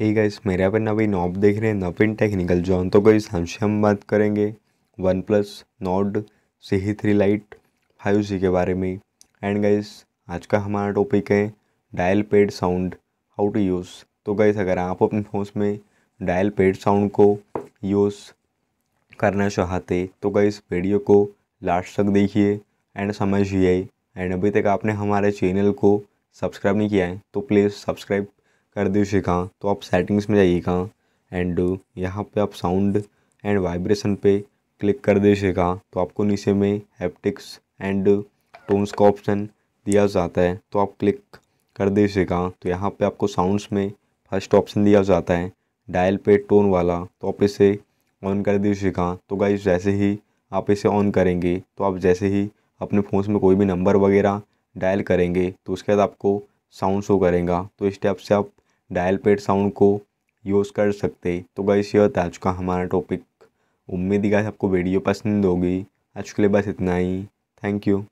hey guys मेरे यहाँ पर नवीन नॉब देख रहे हैं नवीन टेक्निकल जॉन तो गई हमसे हम बात करेंगे OnePlus Nord C E three Lite five G के बारे में एंड गाइस आज का हमारा टॉपिक है dial pad sound how to use तो गाइस अगर आप अपने फ़ोन में डायल पेड साउंड को यूज़ करना चाहते तो गाइस वीडियो को लास्ट तक देखिए एंड समझिए एंड अभी तक आपने हमारे चैनल को सब्सक्राइब नहीं किया है तो प्लीज़ सब्सक्राइब कर कहाँ तो आप सेटिंग्स में जाइएगा एंड यहाँ पे आप साउंड एंड वाइब्रेशन पे क्लिक कर दीजिएगा तो आपको नीचे में हैप्टिक्स एंड टोन्स का ऑप्शन दिया जाता है तो आप क्लिक कर दीजिएगा तो यहाँ पे आपको साउंड्स में फर्स्ट ऑप्शन दिया जाता है डायल पे टोन वाला तो आप इसे ऑन कर दीजिएगा तो गाइज जैसे ही आप इसे ऑन करेंगे तो आप जैसे ही अपने फ़ोन में कोई भी नंबर वगैरह डायल करेंगे तो उसके बाद आपको साउंड शो करेगा तो इस टाइप से आप डायल पेड साउंड को यूज़ कर सकते तो गाइस ये होता आज का हमारा टॉपिक उम्मीद ही गाइस आपको वीडियो पसंद होगी आज के लिए बस इतना ही थैंक यू